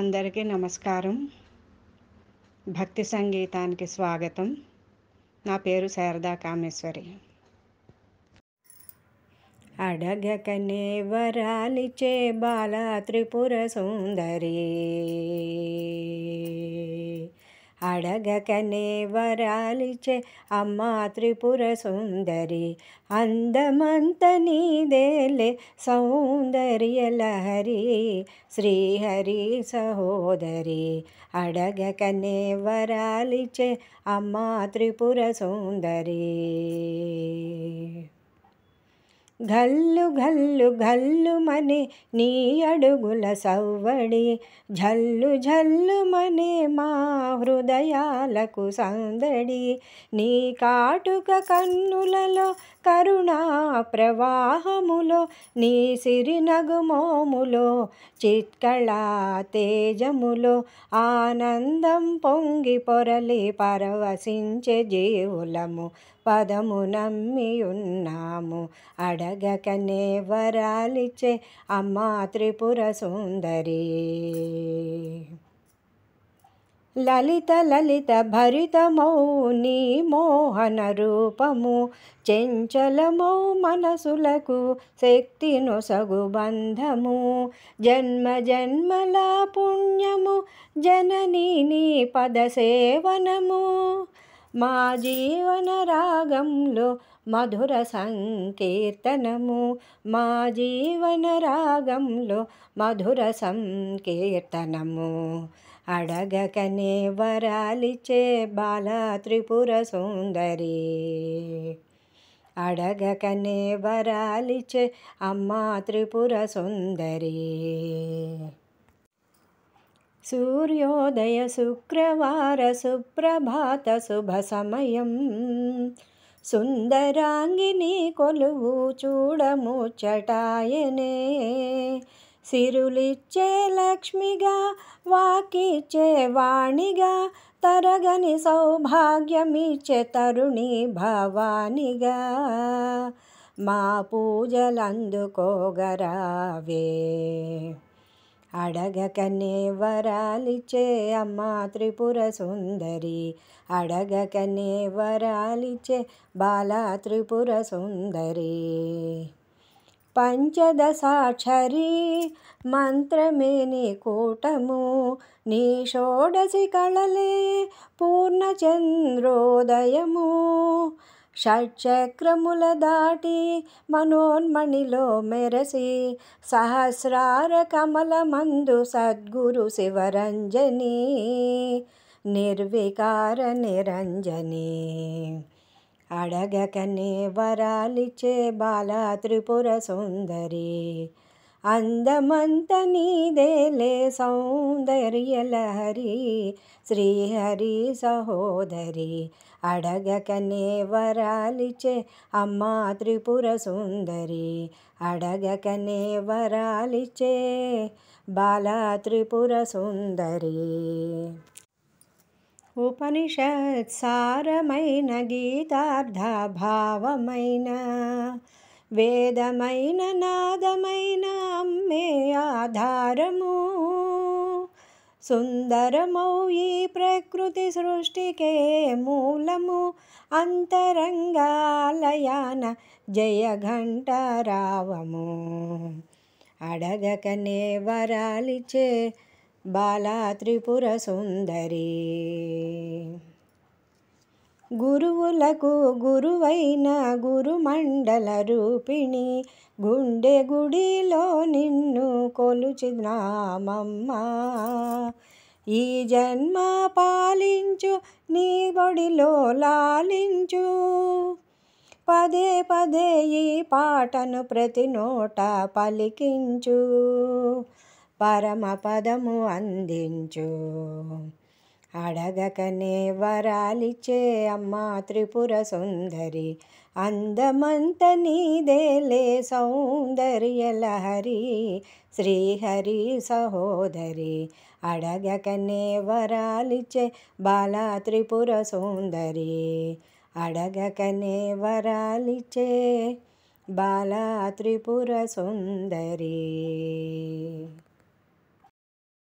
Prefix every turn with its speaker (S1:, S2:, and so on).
S1: అందరికీ నమస్కారం భక్తి సంగీతానికి స్వాగతం నా పేరు శారదా కామేశ్వరి అడగకనే వరాలిచే బాల త్రిపుర సుందరి అడగకనే వరాలిచే అమ్మా త్రిపుర సుందరి అందమంత నీదేలే సౌందర్య లహరి శ్రీహరి సహోదరి అడగకనే వరాలిచే అమ్మా త్రిపుర సుందరి ఘల్లు ఘల్లు ఘల్లు మని నీ అడుగుల సవ్వడి ఝల్లు ఝల్లు మని మా హృదయాలకు సందడి నీ కాటుక కన్నులలో కరుణా ప్రవాహములో నీ సిరినగుమోములో చిత్కళా తేజములో ఆనందం పొంగి పొరలి పరవశించే జీవులము పదము నమ్మియున్నాము అడగకనే వరాలిచ్చే అమ్మా త్రిపుర సుందరి లలిత లలిత భరితమౌ నీ మోహన రూపము చెంచలమౌ మనసులకు శక్తి నొసగు బంధము జన్మ జన్మల పుణ్యము జననీ నీ పదసేవనము మా జీవన రాగంలో మధుర సంకీర్తనము మా జీవన రాగంలో మధుర సంకీర్తనము అడగకనే వరాలిచే బాల త్రిపుర సుందరి అడగకనే వరాలిచే అమ్మ త్రిపుర సుందరి సూర్యోదయ శుక్రవార సుప్రభాత శుభ సమయం సుందరాంగిని కొలువు చూడముచ్చటాయనే సిరులిచ్చే లక్ష్మిగా వాకిచ్చే వాణిగా తరగని సౌభాగ్యమిచ్చే తరుణి భవానిగా మా పూజలందుకోగరావే అడగకనే వరాలిచే అమ్మ త్రిపుర సుందరి అడగకనే వరాలిచే బాల త్రిపుర సుందరి పంచదశాక్షరీ మంత్రమే నీ కూటము నీ షోడసి కళలే పూర్ణచంద్రోదయము षट् चक्र मूलदाटी मेरसी सहस्रार कमलमन्धु सद्गुरु शिवरञ्जनी निर्विकार निरञ्जनी अडगकने कनी वरालि बाला त्रिपुरसुन्दरी అందమంత నీదేలే సౌందర్యలహరి శ్రీహరి సహోదరి అడగకనే వరాలిచే అమ్మా త్రిపుర సుందరి అడగకనే వరాలిచే బాల త్రిపుర సుందరి ఉపనిషత్ సారమైన గీతార్థ భావమైన వేదమైన నాదమైన అమ్మే ఆధారము సుందరమౌ ఈ ప్రకృతి సృష్టికే మూలము అంతరంగాలయాన జయ ఘంట రావము అడగకనే వరాలిచే బాలా త్రిపుర సుందరి గురువులకు గురువైన గురుమండల రూపిణి గుండె గుడిలో నిన్ను కొలుచినామమ్మ ఈ జన్మ పాలించు నీ బొడిలో లాలించు పదే పదే ఈ పాటను ప్రతి నోట పలికించు పరమపదము అందించు అడగకనే వరాలిచే అమ్మ త్రిపుర సుందరి అందమంత నీదేలే సౌందర్యలహరి శ్రీహరి సహోదరి అడగకనే వరాలిచే బాల త్రిపుర సుందరి అడగకనే వరాలిచే బాల త్రిపుర సుందరి